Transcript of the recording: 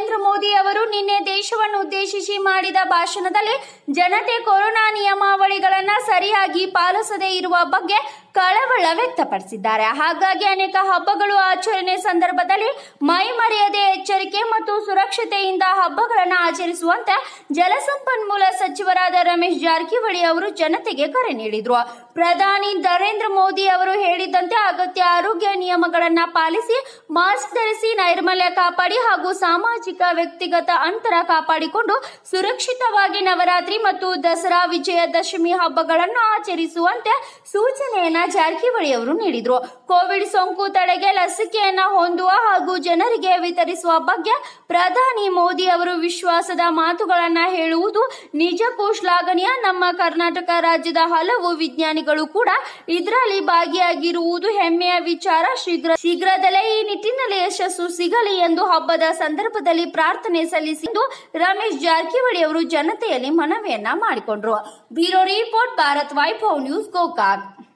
ನರೇಂದ್ರ ಮೋದಿ ಅವರು ನಿನ್ನೆ ದೇಶವನ್ನು ಉದ್ದೇಶಿಸಿ ಮಾಡಿದ ಭಾಷಣದಲ್ಲಿ ಜನತೆ ಕೊರೋನಾ ನಿಯಮಾವಳಿಗಳನ್ನು ಸರಿಯಾಗಿ ಪಾಲಿಸದೇ ಇರುವ ಬಗ್ಗೆ ಕಳವಳ ವ್ಯಕ್ತಪಡಿಸಿದ್ದಾರೆ ಹಾಗಾಗಿ ಅನೇಕ ಹಬ್ಬಗಳು ಆಚರಣೆ ಸಂದರ್ಭದಲ್ಲಿ ಮೈ ಮರೆಯದೆ ಎಚ್ಚರಿಕೆ ಮತ್ತು ಸುರಕ್ಷತೆಯಿಂದ ಹಬ್ಬಗಳನ್ನು ಆಚರಿಸುವಂತೆ ಜಲಸಂಪನ್ಮೂಲ ಸಚಿವರಾದ ರಮೇಶ್ ಜಾರಕಿಹೊಳಿ ಅವರು ಜನತೆಗೆ ಕರೆ ನೀಡಿದರು ಪ್ರಧಾನಿ ನರೇಂದ್ರ ಮೋದಿ ಅವರು ಹೇಳಿದಂತೆ ಅಗತ್ಯ ಆರೋಗ್ಯ ನಿಯಮಗಳನ್ನು ಪಾಲಿಸಿ ಮಾಸ್ಕ್ ಧರಿಸಿ ನೈರ್ಮಲ್ಯ ಕಾಪಾಡಿ ಹಾಗೂ ಸಾಮಾಜಿಕ ವ್ಯಕ್ತಿಗತ ಅಂತರ ಕಾಪಾಡಿಕೊಂಡು ಸುರಕ್ಷಿತವಾಗಿ ನವರಾತ್ರಿ ಮತ್ತು ದಸರಾ ವಿಜಯದಶಮಿ ಹಬ್ಬಗಳನ್ನು ಆಚರಿಸುವಂತೆ ಸೂಚನೆಯನ್ನು ಜಾರಕಿಹೊಳಿ ಅವರು ನೀಡಿದ್ರು ಕೋವಿಡ್ ಸೋಂಕು ತಡೆಗೆ ಲಸಿಕೆಯನ್ನ ಹೊಂದುವ ಹಾಗೂ ಜನರಿಗೆ ವಿತರಿಸುವ ಬಗ್ಗೆ ಪ್ರಧಾನಿ ಮೋದಿ ಅವರು ವಿಶ್ವಾಸದ ಮಾತುಗಳನ್ನ ಹೇಳುವುದು ನಿಜಕ್ಕೂ ಶ್ಲಾಘನೀಯ ನಮ್ಮ ಕರ್ನಾಟಕ ರಾಜ್ಯದ ಹಲವು ವಿಜ್ಞಾನಿಗಳು ಕೂಡ ಇದರಲ್ಲಿ ಭಾಗಿಯಾಗಿರುವುದು ಹೆಮ್ಮೆಯ ವಿಚಾರ ಶೀಘ್ರ ಶೀಘ್ರದಲ್ಲೇ ಈ ನಿಟ್ಟಿನಲ್ಲಿ ಯಶಸ್ಸು ಸಿಗಲಿ ಎಂದು ಹಬ್ಬದ ಸಂದರ್ಭದಲ್ಲಿ ಪ್ರಾರ್ಥನೆ ಸಲ್ಲಿಸಿದ್ದು ರಮೇಶ್ ಜಾರಕಿಹೊಳಿ ಅವರು ಜನತೆಯಲ್ಲಿ ಮನವಿಯನ್ನ ಮಾಡಿಕೊಂಡ್ರು bureau report Bharat Vaibhav news Gokak